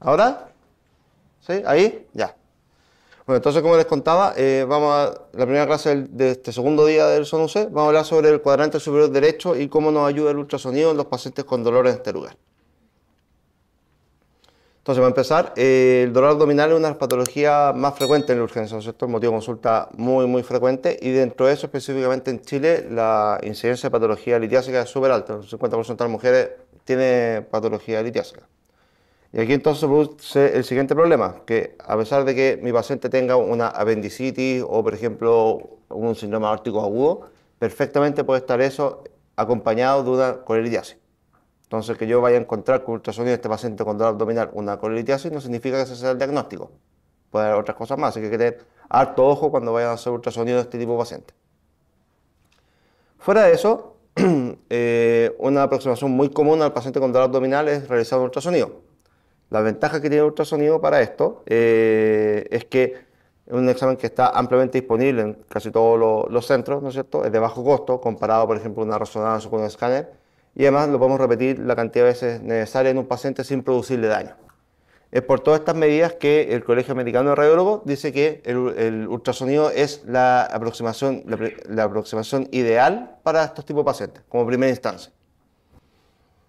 ¿Ahora? ¿Sí? ¿Ahí? Ya. Bueno, entonces, como les contaba, eh, vamos a la primera clase de este segundo día del Son vamos a hablar sobre el cuadrante superior derecho y cómo nos ayuda el ultrasonido en los pacientes con dolor en este lugar. Entonces, a empezar, eh, el dolor abdominal es una de las patologías más frecuentes en la urgencia, ¿no es cierto? motivo de consulta muy, muy frecuente y dentro de eso, específicamente en Chile, la incidencia de patología litiásica es súper alta, el 50% de las mujeres tiene patología litiásica. Y aquí entonces se produce el siguiente problema, que a pesar de que mi paciente tenga una apendicitis o, por ejemplo, un síndrome aórtico agudo, perfectamente puede estar eso acompañado de una coliridiasis. Entonces, que yo vaya a encontrar con ultrasonido de este paciente con dolor abdominal una coliridiasis, no significa que ese sea el diagnóstico. Puede haber otras cosas más, hay que tener alto ojo cuando vayan a hacer ultrasonido de este tipo de paciente. Fuera de eso, eh, una aproximación muy común al paciente con dolor abdominal es realizar un ultrasonido. La ventaja que tiene el ultrasonido para esto eh, es que es un examen que está ampliamente disponible en casi todos los, centros, ¿no es cierto? Es de bajo costo comparado, por ejemplo, una resonancia o con un escáner. Y además lo podemos repetir la cantidad de veces necesaria en un paciente sin producirle daño. Es por todas estas medidas que el Colegio Americano de Radiólogos dice que el, ultrasonido es la aproximación, la aproximación ideal para estos tipos de pacientes, como primera instancia.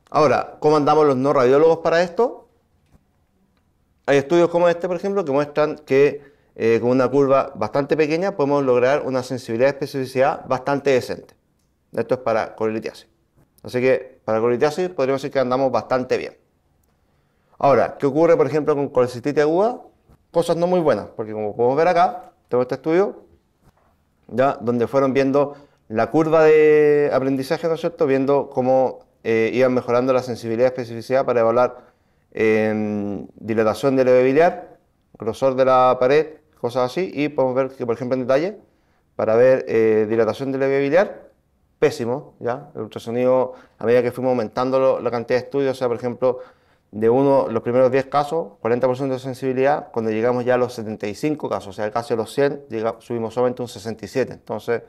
Ahora, ¿cómo andamos los no radiólogos para esto? Hay estudios como este, por ejemplo, que muestran que eh, con una curva bastante pequeña podemos lograr una sensibilidad y especificidad bastante decente. Esto es para colitiasis. Así que para colitiasis podríamos decir que andamos bastante bien. Ahora, ¿qué ocurre, por ejemplo, con colecistitis aguda? Cosas no muy buenas, porque como podemos ver acá, tengo este estudio, ¿ya? donde fueron viendo la curva de aprendizaje, ¿no es cierto?, viendo cómo eh, iban mejorando la sensibilidad y especificidad para evaluar eh, dilatación del biliar, grosor de la pared, cosas así, y podemos ver que, por ejemplo, en detalle, para ver eh, dilatación del biliar, pésimo, ¿ya? El ultrasonido, a medida que fuimos aumentando la cantidad de estudios, o sea, por ejemplo, de uno, los primeros 10 casos, 40% de sensibilidad, cuando llegamos ya a los 75 casos, o sea, casi a los 100, subimos solamente un 67, entonces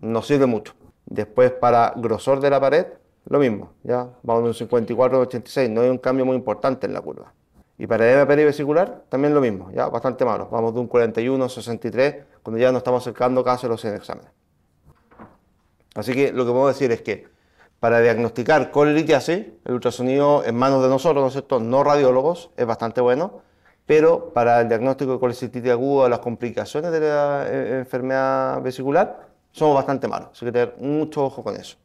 no sirve mucho. Después, para grosor de la pared, lo mismo, ya vamos de un 54, 86, no hay un cambio muy importante en la curva. Y para el vesicular también lo mismo, ya bastante malo. Vamos de un 41, 63, cuando ya nos estamos acercando casi a los 100 exámenes. Así que lo que podemos decir es que para diagnosticar así, el ultrasonido en manos de nosotros, ¿no es cierto? No radiólogos, es bastante bueno, pero para el diagnóstico de colicitis aguda, las complicaciones de la eh, enfermedad vesicular, somos bastante malos. Así que tener mucho ojo con eso.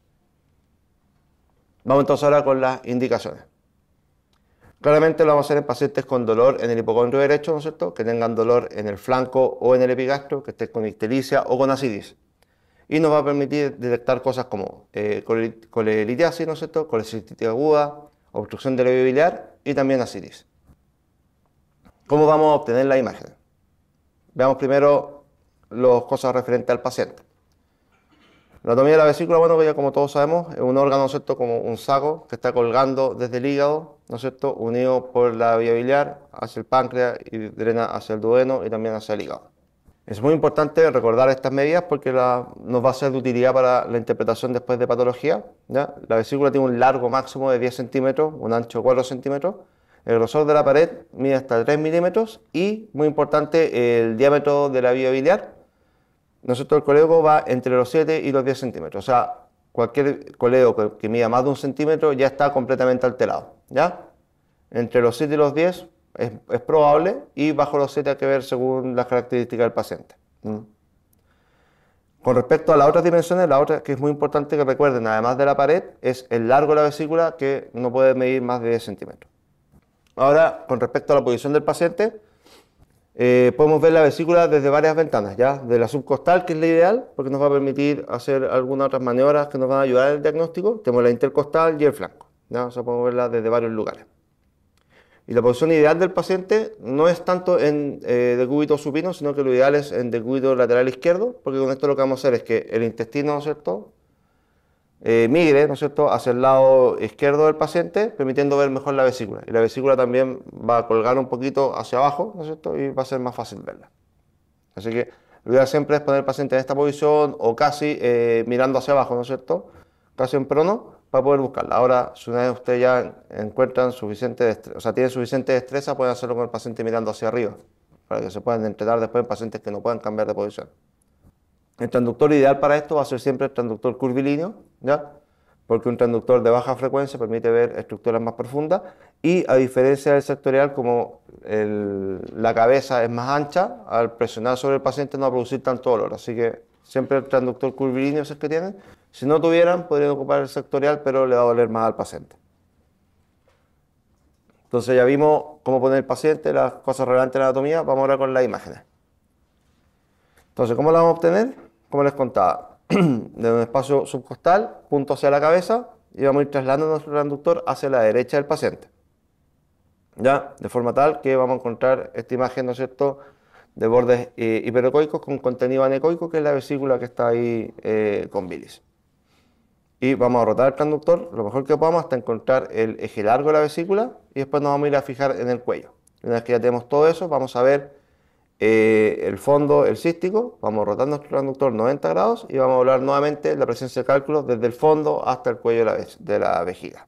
Vamos entonces ahora con las indicaciones. Claramente lo vamos a hacer en pacientes con dolor en el hipocondrio derecho, ¿no es cierto? Que tengan dolor en el flanco o en el epigastro, que estén con ictericia o con acidis. Y nos va a permitir detectar cosas como eh, colelitiasis, ¿no es cierto? Colecistitis aguda, obstrucción del vía biliar y también acidis. ¿Cómo vamos a obtener la imagen? Veamos primero las cosas referentes al paciente. La anatomía de la vesícula, bueno, como todos sabemos, es un órgano, ¿no es cierto?, como un saco que está colgando desde el hígado, ¿no es cierto?, unido por la vía biliar hacia el páncreas y drena hacia el duodeno y también hacia el hígado. Es muy importante recordar estas medidas porque la, nos va a ser de utilidad para la interpretación después de patología. ¿ya? La vesícula tiene un largo máximo de 10 centímetros, un ancho de 4 centímetros. El grosor de la pared mide hasta 3 milímetros y, muy importante, el diámetro de la vía biliar nosotros el colego va entre los 7 y los 10 centímetros. O sea, cualquier colego que, mida más de un centímetro ya está completamente alterado. ¿ya? Entre los 7 y los 10 es, probable y bajo los 7 hay que ver según las características del paciente. Con respecto a las otras dimensiones, la otra que es muy importante que recuerden, además de la pared, es el largo de la vesícula que no puede medir más de 10 centímetros. Ahora, con respecto a la posición del paciente, eh, podemos ver la vesícula desde varias ventanas, ya de la subcostal, que es la ideal, porque nos va a permitir hacer algunas otras maniobras que nos van a ayudar en el diagnóstico. Tenemos la intercostal y el flanco, ya o sea, podemos verla desde varios lugares. Y la posición ideal del paciente no es tanto en eh, decúbito supino, sino que lo ideal es en decúbito lateral izquierdo, porque con esto lo que vamos a hacer es que el intestino, ¿cierto?, eh, migre, ¿no es cierto?, hacia el lado izquierdo del paciente, permitiendo ver mejor la vesícula. Y la vesícula también va a colgar un poquito hacia abajo, ¿no es cierto?, y va a ser más fácil verla. Así que lo ideal siempre es poner el paciente en esta posición o casi eh, mirando hacia abajo, ¿no es cierto?, casi en prono, para poder buscarla. Ahora, si una vez ustedes ya encuentran suficiente, destreza, o sea, tienen suficiente destreza, pueden hacerlo con el paciente mirando hacia arriba, para que se puedan entrenar después en pacientes que no puedan cambiar de posición. El transductor ideal para esto va a ser siempre el transductor curvilíneo, ¿ya? porque un transductor de baja frecuencia permite ver estructuras más profundas y a diferencia del sectorial, como la cabeza es más ancha, al presionar sobre el paciente no va a producir tanto dolor, así que siempre el transductor curvilíneo es el que tienen. Si no tuvieran, podrían ocupar el sectorial, pero le va a doler más al paciente. Entonces ya vimos cómo poner el paciente, las cosas relevantes en la anatomía, vamos ahora con las imágenes. Entonces, ¿cómo las vamos a obtener? como les contaba, de un espacio subcostal, punto hacia la cabeza, y vamos a ir trasladando nuestro transductor hacia la derecha del paciente. ¿Ya? De forma tal que vamos a encontrar esta imagen, ¿no es cierto?, de bordes eh, con contenido anecoico, que es la vesícula que está ahí eh, con bilis. Y vamos a rotar el transductor lo mejor que podamos hasta encontrar el eje largo de la vesícula y después nos vamos a ir a fijar en el cuello. Una vez que ya tenemos todo eso, vamos a ver eh, el fondo, el cístico, vamos rotando nuestro conductor 90 grados y vamos a hablar nuevamente la presencia de cálculo desde el fondo hasta el cuello de la, de la vejiga,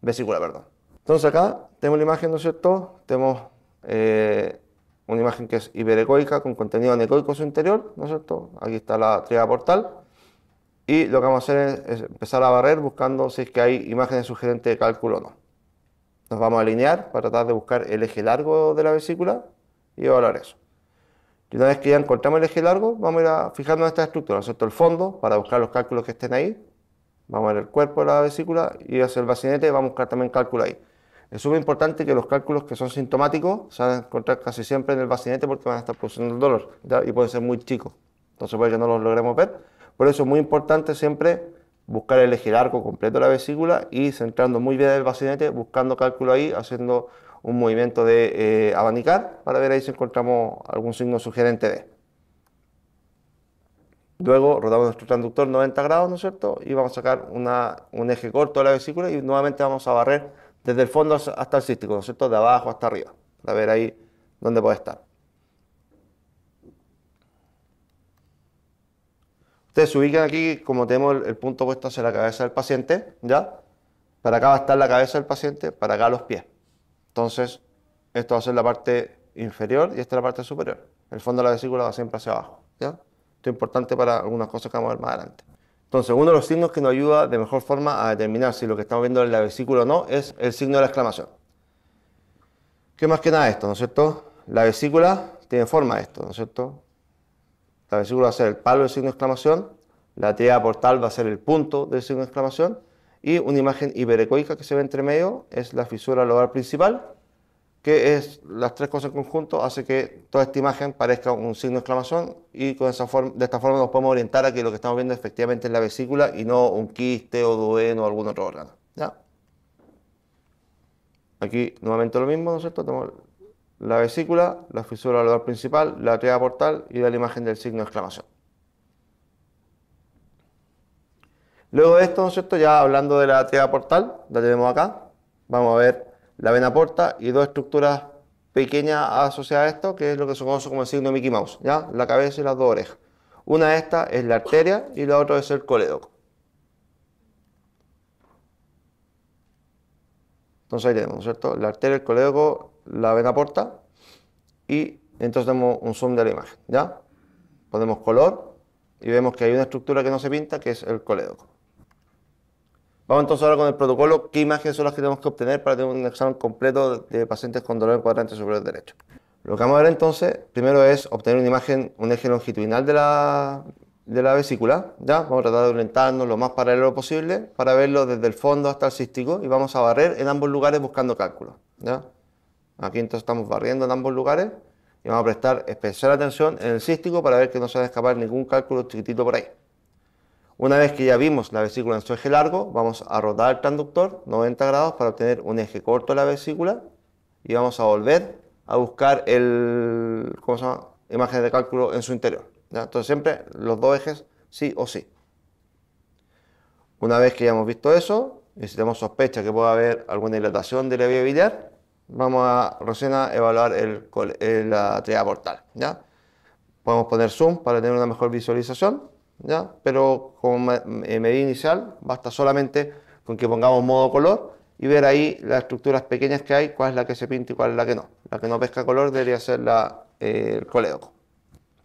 vesícula, perdón. Entonces acá tenemos la imagen, ¿no es cierto? Tenemos eh, una imagen que es hiperecoica con contenido anecoico en su interior, ¿no es cierto? Aquí está la triada portal. Y lo que vamos a hacer es, es empezar a barrer buscando si es que hay imágenes sugerentes de cálculo o no. Nos vamos a alinear para tratar de buscar el eje largo de la vesícula y evaluar eso. Y una vez que ya encontramos el eje largo, vamos a ir a fijarnos en esta estructura, ¿no El fondo, para buscar los cálculos que estén ahí. Vamos a ver el cuerpo de la vesícula y hacia el bacinete vamos a buscar también cálculo ahí. Es súper importante que los cálculos que son sintomáticos se van a encontrar casi siempre en el bacinete porque van a estar produciendo el dolor y pueden ser muy chicos. Entonces puede que no los logremos ver. Por eso es muy importante siempre buscar el eje largo completo de la vesícula y centrando muy bien el bacinete, buscando cálculo ahí, haciendo un movimiento de eh, abanicar para ver ahí si encontramos algún signo sugerente de. Luego rodamos nuestro transductor 90 grados, ¿no es cierto? Y vamos a sacar un eje corto de la vesícula y nuevamente vamos a barrer desde el fondo hasta el cístico, ¿no es cierto? De abajo hasta arriba, para ver ahí dónde puede estar. Ustedes se ubican aquí, como tenemos el, punto puesto hacia la cabeza del paciente, ¿ya? Para acá va a estar la cabeza del paciente, para acá los pies. Entonces, esto va a ser la parte inferior y esta es la parte superior. El fondo de la vesícula va siempre hacia abajo. ¿ya? Esto es importante para algunas cosas que vamos a ver más adelante. Entonces, uno de los signos que nos ayuda de mejor forma a determinar si lo que estamos viendo en la vesícula o no es el signo de la exclamación. ¿Qué más que nada esto, no es cierto? La vesícula tiene forma de esto, ¿no es cierto? La vesícula va a ser el palo del signo de exclamación, la tía portal va a ser el punto del signo de exclamación y una imagen iberecoica que se ve entre medio es la fisura lobar principal, que es las tres cosas en conjunto, hace que toda esta imagen parezca un signo de exclamación y con esa forma, de esta forma nos podemos orientar a que lo que estamos viendo efectivamente es la vesícula y no un quiste o dueno o algún otro órgano. Aquí nuevamente lo mismo, ¿no es cierto? Tenemos la vesícula, la fisura lobar principal, la triada portal y la imagen del signo de exclamación. Luego de esto, ¿no Ya hablando de la arteria portal, la tenemos acá. Vamos a ver la vena porta y dos estructuras pequeñas asociadas a esto, que es lo que se conoce como el signo Mickey Mouse, ¿ya? La cabeza y las dos orejas. Una de estas es la arteria y la otra es el colédoco. Entonces ahí tenemos, ¿cierto? La arteria, el colédoco, la vena porta y entonces tenemos un zoom de la imagen, ¿ya? Ponemos color y vemos que hay una estructura que no se pinta, que es el colédoco. Vamos entonces ahora con el protocolo. ¿Qué imágenes son las que tenemos que obtener para tener un examen completo de pacientes con dolor en cuadrante superior derecho? Lo que vamos a ver entonces, primero es obtener una imagen, un eje longitudinal de la, de la vesícula. ¿ya? Vamos a tratar de orientarnos lo más paralelo posible para verlo desde el fondo hasta el cístico y vamos a barrer en ambos lugares buscando cálculos. ¿ya? Aquí entonces estamos barriendo en ambos lugares y vamos a prestar especial atención en el cístico para ver que no se va a escapar ningún cálculo chiquitito por ahí. Una vez que ya vimos la vesícula en su eje largo, vamos a rodar el transductor 90 grados para obtener un eje corto de la vesícula y vamos a volver a buscar el, ¿cómo de cálculo en su interior. Entonces siempre los dos ejes sí o sí. Una vez que ya hemos visto eso, y si tenemos sospecha que pueda haber alguna dilatación de la vía biliar, vamos a recién a evaluar el, eh, la triada portal. ¿ya? Podemos poner zoom para tener una mejor visualización pero como eh, medida inicial basta solamente con que pongamos modo color y ver ahí las estructuras pequeñas que hay, cuál es la que se pinta y cuál es la que no. La que no pesca color debería ser la, eh, el coleoco.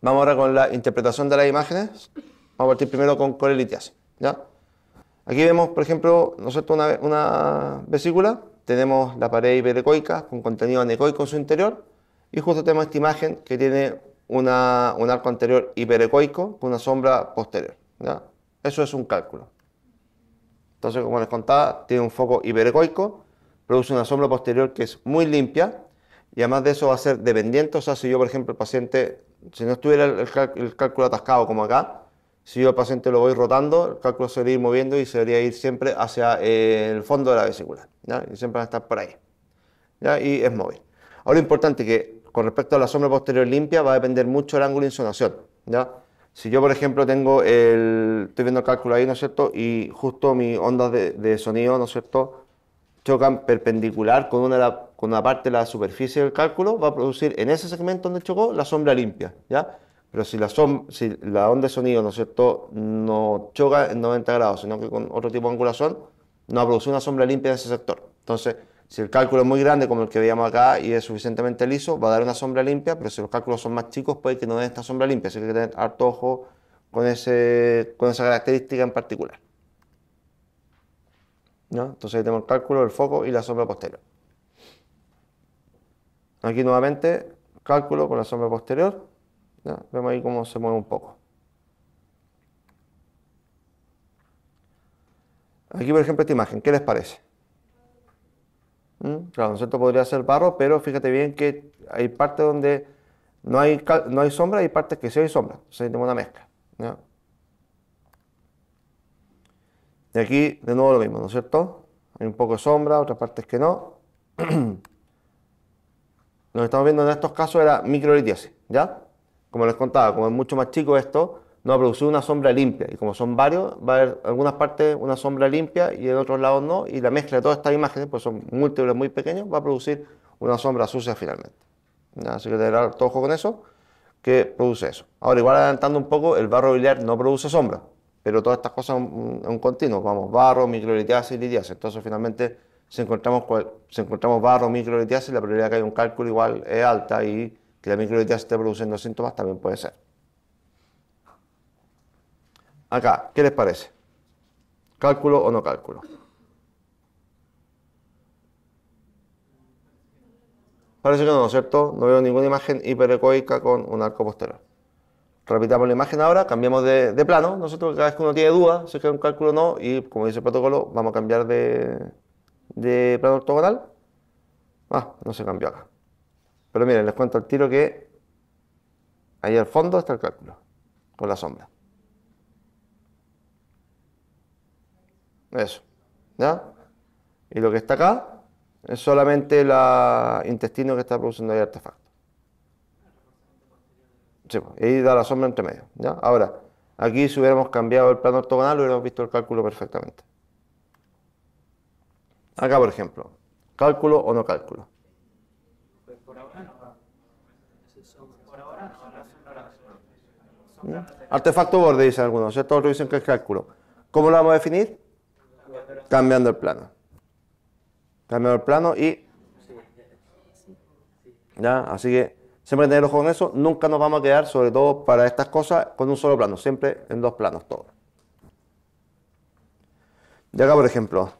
Vamos ahora con la interpretación de las imágenes. Vamos a partir primero con colelitiasis, ¿ya? Aquí vemos, por ejemplo, nosotros una, una vesícula, tenemos la pared hiperecoica con contenido anecoico en su interior y justo tenemos esta imagen que tiene un arco anterior hiperecoico con una sombra posterior. Eso es un cálculo. Entonces, como les contaba, tiene un foco hiperecoico, produce una sombra posterior que es muy limpia y además de eso va a ser dependiente. O sea, si yo, por ejemplo, el paciente, si no estuviera el, cálculo atascado como acá, si yo el paciente lo voy rotando, el cálculo se iría moviendo y se debería ir siempre hacia eh, el fondo de la vesícula. Y siempre va a estar por ahí. ¿ya? Y es móvil. Ahora lo importante es que con respecto a la sombra posterior limpia va a depender mucho el ángulo de insonación. ¿ya? Si yo, por ejemplo, tengo el. Estoy viendo el cálculo ahí, ¿no es Y justo mis ondas de, sonido, ¿no es cierto? Chocan perpendicular con una, parte de la superficie del cálculo, va a producir en ese segmento donde chocó la sombra limpia, ¿ya? Pero si la, onda de sonido, ¿no es cierto?, no choca en 90 grados, sino que con otro tipo de angulación, no va a producir una sombra limpia en ese sector. Entonces, si el cálculo es muy grande como el que veíamos acá y es suficientemente liso, va a dar una sombra limpia, pero si los cálculos son más chicos puede que no den esta sombra limpia, así que hay que tener harto ojo con, ese, con esa característica en particular. Entonces ahí tenemos el cálculo, el foco y la sombra posterior. Aquí nuevamente, cálculo con la sombra posterior. Vemos ahí cómo se mueve un poco. Aquí, por ejemplo, esta imagen, ¿qué les parece? ¿Mm? Claro, cierto podría ser barro, pero fíjate bien que hay partes donde no hay, no hay sombra y partes que sí hay sombra. sea, tenemos una mezcla. Y aquí de nuevo lo mismo, ¿no es cierto? Hay un poco de sombra, otras partes que no. lo que estamos viendo en estos casos era microlitiasis, ¿ya? Como les contaba, como es mucho más chico esto, no va a una sombra limpia. Y como son varios, va a haber en algunas partes una sombra limpia y en otros lados no. Y la mezcla de todas estas imágenes, pues son múltiples muy pequeños, va a producir una sombra sucia finalmente. Así que te dará todo ojo con eso, que produce eso. Ahora, igual adelantando un poco, el barro biliar no produce sombra, pero todas estas cosas son un continuo. Vamos, barro, microlitiasis, litiasis. Entonces, finalmente, si encontramos, si encontramos barro, microlitiasis, la probabilidad de que haya un cálculo igual es alta y que la microlitiasis esté produciendo síntomas también puede ser. Acá, ¿qué les parece? ¿Cálculo o no cálculo? Parece que no, ¿cierto? No veo ninguna imagen hiperecoica con un arco posterior. Repitamos la imagen ahora, cambiamos de, plano, nosotros cada vez que uno tiene dudas, es que es un cálculo o no, y como dice el protocolo, vamos a cambiar de, de plano ortogonal. Ah, no se cambió acá. Pero miren, les cuento el tiro que ahí al fondo está el cálculo, con la sombra. Eso. ¿Ya? Y lo que está acá es solamente el intestino que está produciendo el artefacto. Sí, pues, y da la sombra entre medio. Ahora, aquí si hubiéramos cambiado el plano ortogonal hubiéramos visto el cálculo perfectamente. Acá, por ejemplo, cálculo o no cálculo. Artefacto borde, dicen algunos, ¿cierto? Otros dicen que es cálculo. ¿Cómo lo vamos a definir? cambiando el plano. Cambiando el plano y... ¿Ya? Así que siempre tener ojo con eso. Nunca nos vamos a quedar, sobre todo para estas cosas, con un solo plano. Siempre en dos planos todo. Y acá, por ejemplo,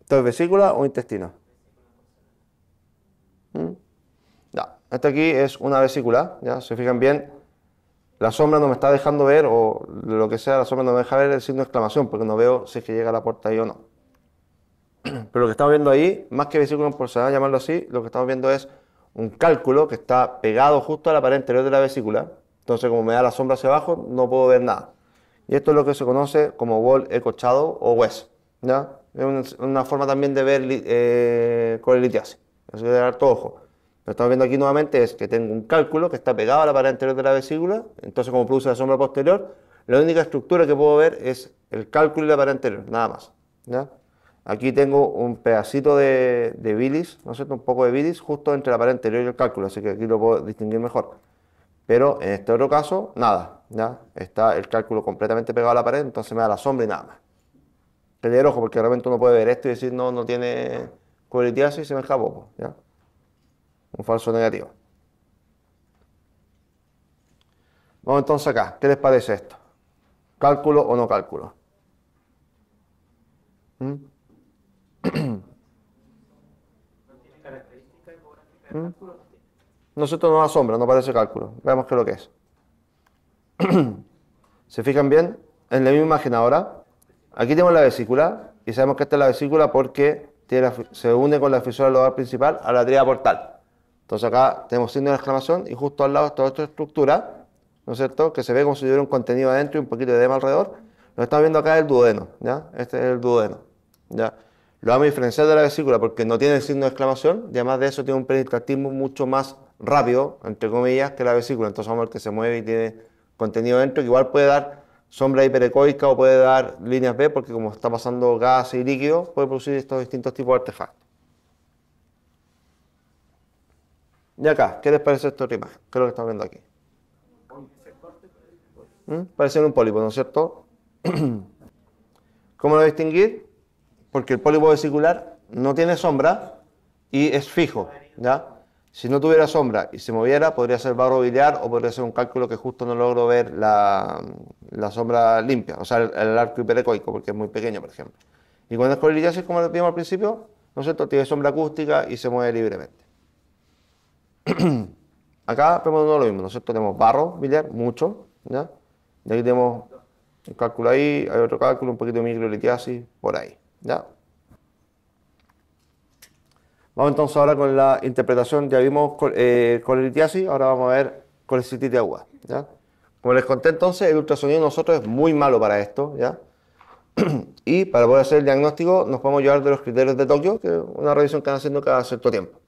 ¿esto es vesícula o intestino? ¿Mm? Ya, esto aquí es una vesícula, ¿ya? Se fijan bien, la sombra no me está dejando ver o lo que sea, la sombra no me deja ver el signo de exclamación porque no veo si es que llega a la puerta ahí o no. Pero lo que estamos viendo ahí, más que vesícula en porcelana, llamarlo así, lo que estamos viendo es un cálculo que está pegado justo a la pared interior de la vesícula. Entonces, como me da la sombra hacia abajo, no puedo ver nada. Y esto es lo que se conoce como wall ecochado o WES. Es una forma también de ver con el Así que dar todo ojo. Lo estamos viendo aquí nuevamente es que tengo un cálculo que está pegado a la pared anterior de la vesícula, entonces como produce la sombra posterior, la única estructura que puedo ver es el cálculo y la pared anterior, nada más. ¿ya? Aquí tengo un pedacito de, de bilis, ¿no es cierto? Un poco de bilis justo entre la pared anterior y el cálculo, así que aquí lo puedo distinguir mejor. Pero en este otro caso, nada, ¿ya? Está el cálculo completamente pegado a la pared, entonces me da la sombra y nada más. Tener ojo porque realmente uno puede ver esto y decir, no, no tiene colelitiasis y se me escapó, ¿ya? un falso negativo. Vamos entonces acá, ¿qué les parece esto? ¿Cálculo o no cálculo? ¿Mm? ¿Mm? Nosotros no asombra, no parece cálculo. Veamos qué es lo que es. ¿Se fijan bien? En la misma imagen ahora. Aquí tenemos la vesícula y sabemos que esta es la vesícula porque se une con la del lobar principal a la tríada portal. Entonces acá tenemos signo de exclamación y justo al lado está otra estructura, ¿no es cierto? Que se ve como si hubiera un contenido adentro y un poquito de edema alrededor. Lo estamos viendo acá es el duodeno, ¿ya? Este es el duodeno, ¿ya? Lo vamos a diferenciar de la vesícula porque no tiene el signo de exclamación y además de eso tiene un peristaltismo mucho más rápido, entre comillas, que la vesícula. Entonces vamos a ver que se mueve y tiene contenido dentro que igual puede dar sombra hiperecoica o puede dar líneas B porque como está pasando gas y líquido puede producir estos distintos tipos de artefactos. Y acá, ¿qué les parece esta otra imagen? ¿Qué es lo que estamos viendo aquí? ¿Mm? Parece un pólipo, ¿no es cierto? ¿Cómo lo distinguir? Porque el pólipo vesicular no tiene sombra y es fijo, ¿ya? Si no tuviera sombra y se moviera, podría ser barro biliar o podría ser un cálculo que justo no logro ver la, sombra limpia, o sea, el, arco hiperecoico, porque es muy pequeño, por ejemplo. Y cuando es coliliasis, como lo vimos al principio, ¿no es cierto? Tiene sombra acústica y se mueve libremente. Acá vemos lo mismo, nosotros tenemos barro biliar, mucho, ¿ya? De aquí tenemos el cálculo ahí, hay otro cálculo, un poquito de microlitiasis, por ahí, ¿ya? Vamos entonces ahora con la interpretación, ya vimos eh, ahora vamos a ver de de ¿ya? Como les conté entonces, el ultrasonido nosotros es muy malo para esto, ¿ya? y para poder hacer el diagnóstico nos podemos llevar de los criterios de Tokio, que es una revisión que están haciendo cada cierto tiempo.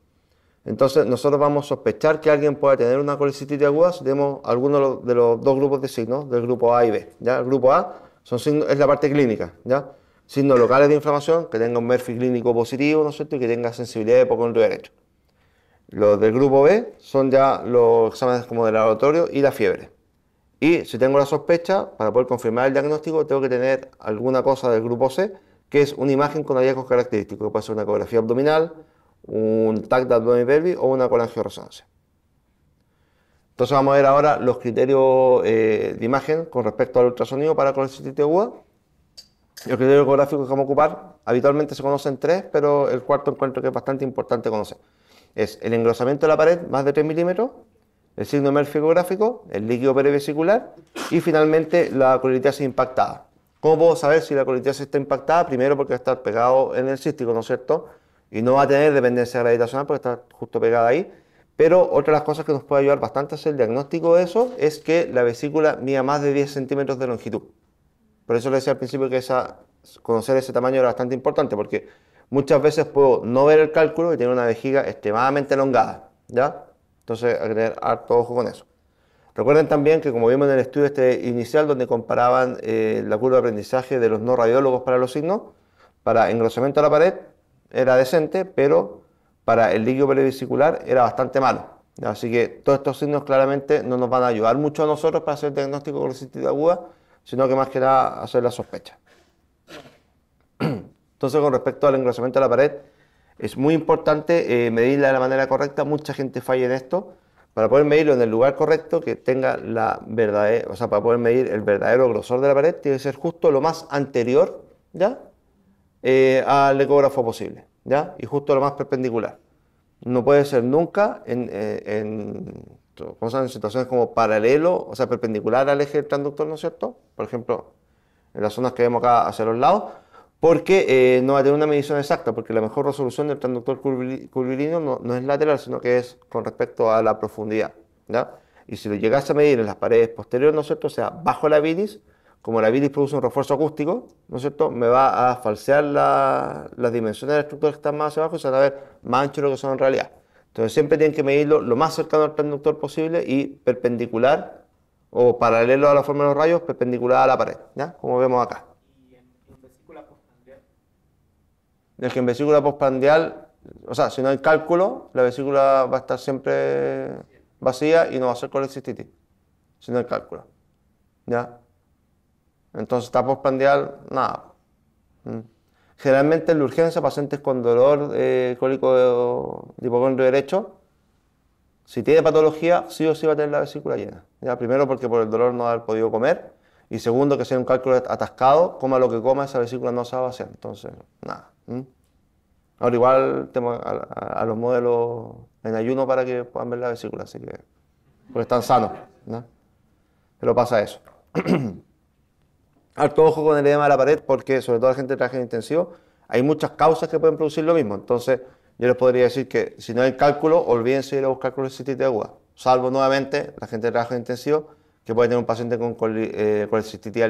Entonces nosotros vamos a sospechar que alguien pueda tener una colicitis aguda si tenemos alguno de los dos grupos de signos, del grupo A y B. ¿ya? El grupo A son es la parte clínica, ¿ya? signos locales de inflamación, que tenga un Murphy clínico positivo, ¿no Y que tenga sensibilidad de poco en el derecho. Los del grupo B son ya los exámenes como del laboratorio y la fiebre. Y si tengo la sospecha, para poder confirmar el diagnóstico, tengo que tener alguna cosa del grupo C, que es una imagen con hallazgos característicos. Puede ser una ecografía abdominal, un TAC de abdomen pelvis o una colangioresonancia. Entonces vamos a ver ahora los criterios eh, de imagen con respecto al ultrasonido para colecistitis aguda. Los criterios ecográficos que vamos a ocupar habitualmente se conocen tres, pero el cuarto encuentro que es bastante importante conocer. Es el engrosamiento de la pared, más de 3 milímetros, el signo Murphy ecográfico, el líquido perivesicular y finalmente la colitiasis impactada. ¿Cómo puedo saber si la colitiasis está impactada? Primero porque va a estar pegado en el cístico, ¿no es cierto? y no va a tener dependencia gravitacional porque está justo pegada ahí. Pero otra de las cosas que nos puede ayudar bastante a hacer el diagnóstico de eso es que la vesícula mía más de 10 centímetros de longitud. Por eso le decía al principio que esa, conocer ese tamaño era bastante importante, porque muchas veces puedo no ver el cálculo y tener una vejiga extremadamente elongada. ¿ya? Entonces hay que tener harto ojo con eso. Recuerden también que como vimos en el estudio este inicial donde comparaban eh, la curva de aprendizaje de los no radiólogos para los signos, para engrosamiento de la pared, era decente, pero para el líquido perivesicular era bastante malo. Así que todos estos signos claramente no nos van a ayudar mucho a nosotros para hacer el diagnóstico con resistencia aguda, sino que más que nada hacer la sospecha. Entonces, con respecto al engrosamiento de la pared, es muy importante eh, medirla de la manera correcta. Mucha gente falla en esto. Para poder medirlo en el lugar correcto, que tenga la verdadera, o sea, para poder medir el verdadero grosor de la pared, tiene que ser justo lo más anterior, ¿ya? Eh, al ecógrafo posible, ¿ya? Y justo lo más perpendicular. No puede ser nunca en, eh, en, situaciones como paralelo, o sea, perpendicular al eje del transductor, ¿no es cierto? Por ejemplo, en las zonas que vemos acá hacia los lados, porque eh, no va a tener una medición exacta, porque la mejor resolución del transductor curvilíneo no, es lateral, sino que es con respecto a la profundidad. ¿ya? Y si lo llegas a medir en las paredes posteriores, ¿no es cierto? O sea, bajo la vinis, como la bilis produce un refuerzo acústico, ¿no es cierto? Me va a falsear las dimensiones de la estructura que están más abajo y se van a ver más anchos de lo que son en realidad. Entonces siempre tienen que medirlo lo más cercano al transductor conductor posible y perpendicular o paralelo a la forma de los rayos, perpendicular a la pared, ¿ya? Como vemos acá. ¿Y en, vesícula postprandial? Es que en vesícula pospandial, o sea, si no hay cálculo, la vesícula va a estar siempre vacía y no va a ser colecistitis, si no hay cálculo, ¿ya? Entonces, está postprandial, nada. Mm. Generalmente en la urgencia, pacientes con dolor eh, cólico de hipocondrio derecho, si tiene patología, sí o sí va a tener la vesícula llena. Primero porque por el dolor no ha podido comer, y segundo que sea un cálculo atascado, coma lo que coma, esa vesícula no se va a vaciar. Entonces, nada. Mm. Ahora igual a, los modelos en ayuno para que puedan ver la vesícula, así que... Porque están sanos, ¿no? Pero pasa eso. Alto ojo con el edema de la pared porque sobre todo la gente de traje intensivo, hay muchas causas que pueden producir lo mismo. Entonces, yo les podría decir que si no hay cálculo, olvídense de ir a buscar de agua salvo nuevamente la gente de traje intensivo que puede tener un paciente con col eh, colecistitis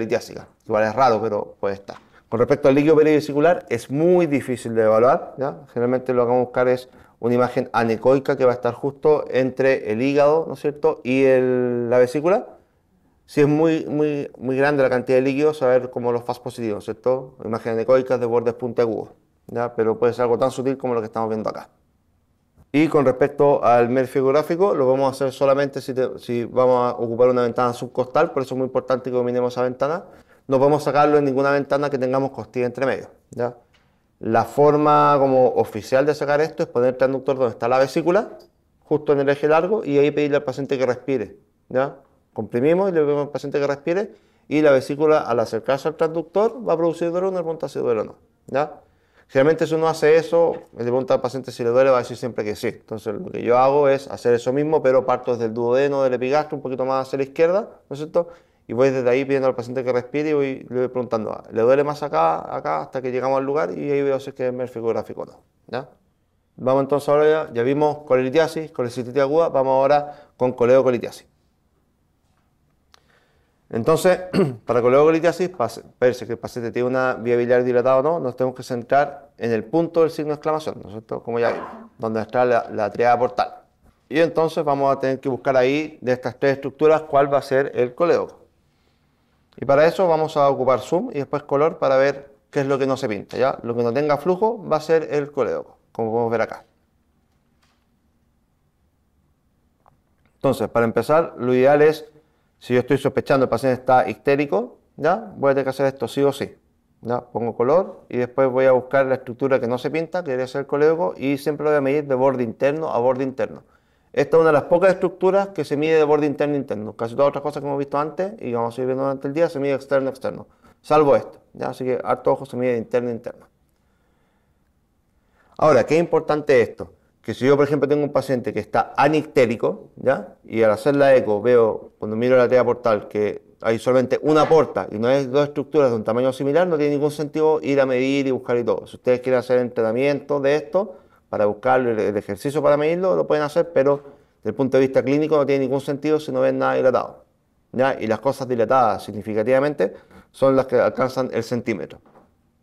Igual es raro, pero puede estar. Con respecto al líquido perivesicular, es muy difícil de evaluar. ¿ya? Generalmente lo que vamos a buscar es una imagen anecoica que va a estar justo entre el hígado, ¿no es cierto?, y la vesícula si es muy, muy, muy grande la cantidad de líquidos, a ver como los FAS positivos, ¿cierto? Imágenes ecoicas de bordes puntiagudos, ¿ya? Pero puede ser algo tan sutil como lo que estamos viendo acá. Y con respecto al perfil gráfico, lo vamos a hacer solamente si, si, vamos a ocupar una ventana subcostal, por eso es muy importante que dominemos esa ventana. No podemos sacarlo en ninguna ventana que tengamos costilla entre medio. ¿ya? La forma como oficial de sacar esto es poner el transductor donde está la vesícula, justo en el eje largo, y ahí pedirle al paciente que respire. ¿ya? Comprimimos y le pedimos al paciente que respire y la vesícula al acercarse al transductor va a producir dolor, no el si duele o no. ¿ya? Generalmente si uno hace eso, le pregunta al paciente si le duele, va a decir siempre que sí. Entonces lo que yo hago es hacer eso mismo, pero parto desde el duodeno, del epigastro, un poquito más hacia la izquierda, ¿no es cierto? Y voy desde ahí pidiendo al paciente que respire y le voy preguntando, ¿le duele más acá, acá, hasta que llegamos al lugar? Y ahí veo si es que es merfigográfico o no. ¿ya? Vamos entonces ahora, ya, ya vimos colitiasis, colecistitis aguda, vamos ahora con coleocolitiasis. Entonces, para que luego que el paciente tiene una vía biliar dilatada o no, nos tenemos que centrar en el punto del signo de exclamación, ¿no es cierto? Como ya donde está la, la triada portal. Y entonces vamos a tener que buscar ahí de estas tres estructuras cuál va a ser el coleócolo. Y para eso vamos a ocupar zoom y después color para ver qué es lo que no se pinta, ¿ya? Lo que no tenga flujo va a ser el coleócolo, como podemos ver acá. Entonces, para empezar, lo ideal es si yo estoy sospechando el paciente está histérico, ¿ya? voy a tener que hacer esto sí o sí. ¿ya? Pongo color y después voy a buscar la estructura que no se pinta, que debería ser el y siempre lo voy a medir de borde interno a borde interno. Esta es una de las pocas estructuras que se mide de borde interno a interno. Casi todas las otras cosas que hemos visto antes y que vamos a ir viendo durante el día se mide externo a externo. Salvo esto. ¿ya? Así que harto ojo se mide interno a interno. Ahora, ¿qué es importante esto? que si yo, por ejemplo, tengo un paciente que está anictérico, ¿ya? Y al hacer la eco veo, cuando miro la tela portal, que hay solamente una porta y no hay dos estructuras de un tamaño similar, no tiene ningún sentido ir a medir y buscar y todo. Si ustedes quieren hacer entrenamiento de esto, para buscar el ejercicio para medirlo, lo pueden hacer, pero desde el punto de vista clínico no tiene ningún sentido si no ven nada dilatado. ¿ya? Y las cosas dilatadas significativamente son las que alcanzan el centímetro.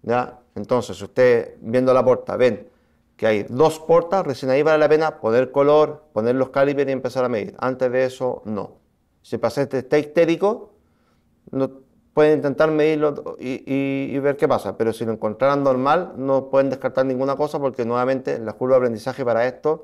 ¿ya? Entonces, si ustedes viendo la porta ven que hay dos portas, recién ahí vale la pena poner color, poner los calibres y empezar a medir. Antes de eso, no. Si el paciente está histérico, no, pueden intentar medirlo y, ver qué pasa, pero si lo encontraran normal, no pueden descartar ninguna cosa porque nuevamente la curva de aprendizaje para esto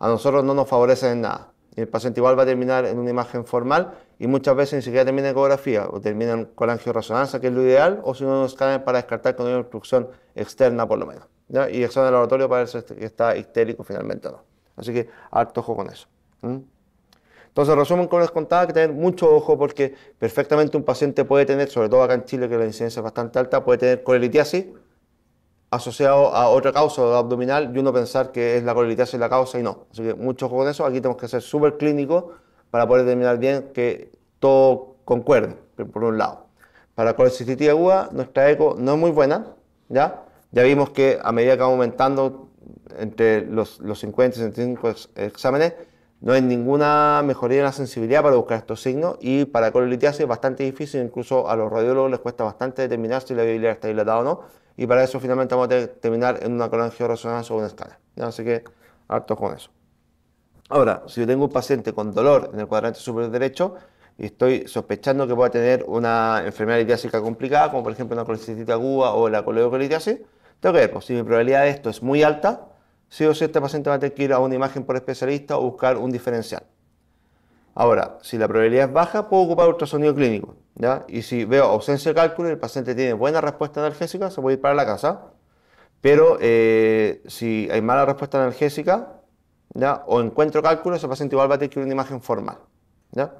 a nosotros no nos favorece en nada. el paciente igual va a terminar en una imagen formal y muchas veces ni siquiera termina ecografía o termina en resonancia que es lo ideal, o si no, nos caen para descartar con una instrucción externa por lo menos y el examen de laboratorio parece este, que está histérico finalmente no. Así que harto ojo con eso. Entonces, resumen con les contaba, que tener mucho ojo porque perfectamente un paciente puede tener, sobre todo acá en Chile, que la incidencia es bastante alta, puede tener colelitiasis asociado a otra causa abdominal y uno pensar que es la colelitiasis la causa y no. Así que mucho ojo con eso. Aquí tenemos que ser súper clínicos para poder determinar bien que todo concuerde, por un lado. Para colecistitis aguda, nuestra eco no es muy buena, ¿ya? Ya vimos que a medida que va aumentando entre los, 50 y 65 exámenes, no hay ninguna mejoría en la sensibilidad para buscar estos signos y para cololitiasis es bastante difícil, incluso a los radiólogos les cuesta bastante determinar si la viabilidad está dilatada o no y para eso finalmente vamos a terminar en una colangioresonancia o una escala. Así que harto con eso. Ahora, si yo tengo un paciente con dolor en el cuadrante superior derecho y estoy sospechando que pueda tener una enfermedad litiásica complicada, como por ejemplo una colecistitis aguda o la coleocolitis, tengo que ver, pues, si mi probabilidad de esto es muy alta, sí o sí este paciente va a tener que ir a una imagen por especialista o buscar un diferencial. Ahora, si la probabilidad es baja, puedo ocupar ultrasonido clínico. ¿ya? Y si veo ausencia de cálculo y el paciente tiene buena respuesta analgésica, se puede ir para la casa. Pero eh, si hay mala respuesta analgésica ¿ya? o encuentro cálculo, ese paciente igual va a tener que ir a una imagen formal. ¿ya?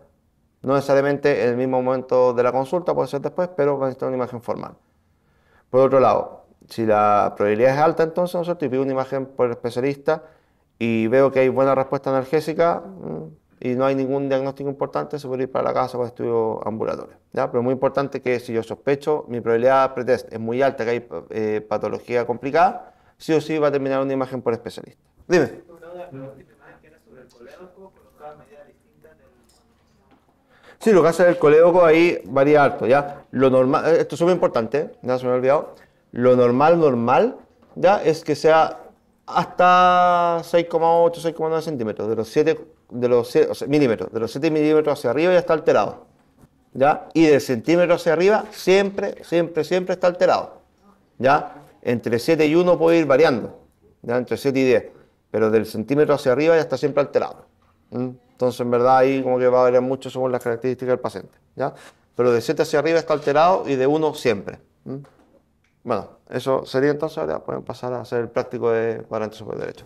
No necesariamente en el mismo momento de la consulta, puede ser después, pero va a necesitar una imagen formal. Por otro lado, si la probabilidad es alta, entonces nosotros pido una imagen por especialista y veo que hay buena respuesta analgésica mm, y no hay ningún diagnóstico importante, se puede ir para la casa con estudios ambulatorios. ¿ya? Pero es muy importante que si yo sospecho, mi probabilidad pretest es muy alta, que hay eh, patología complicada, sí o sí va a terminar una imagen por especialista. Dime. Sí, lo que hace el colédoco ahí varía alto. ¿ya? Lo normal, esto es muy importante, ¿eh? ya se me ha olvidado. Lo normal, normal, ¿ya? Es que sea hasta 6,8, 6,9 centímetros, de los 7, de los milímetros, de los 7 milímetros hacia arriba ya está alterado, ¿ya? Y del centímetro hacia arriba siempre, siempre, siempre está alterado, ¿ya? Entre 7 y 1 puede ir variando, ¿ya? Entre 7 y 10, pero del centímetro hacia arriba ya está siempre alterado. Entonces, en verdad, ahí como que va a variar mucho según las características del paciente, ¿ya? Pero de 7 hacia arriba está alterado y de 1 siempre. Bueno, eso sería entonces ahora pueden pasar a el práctico de cuadrante sobre derecho.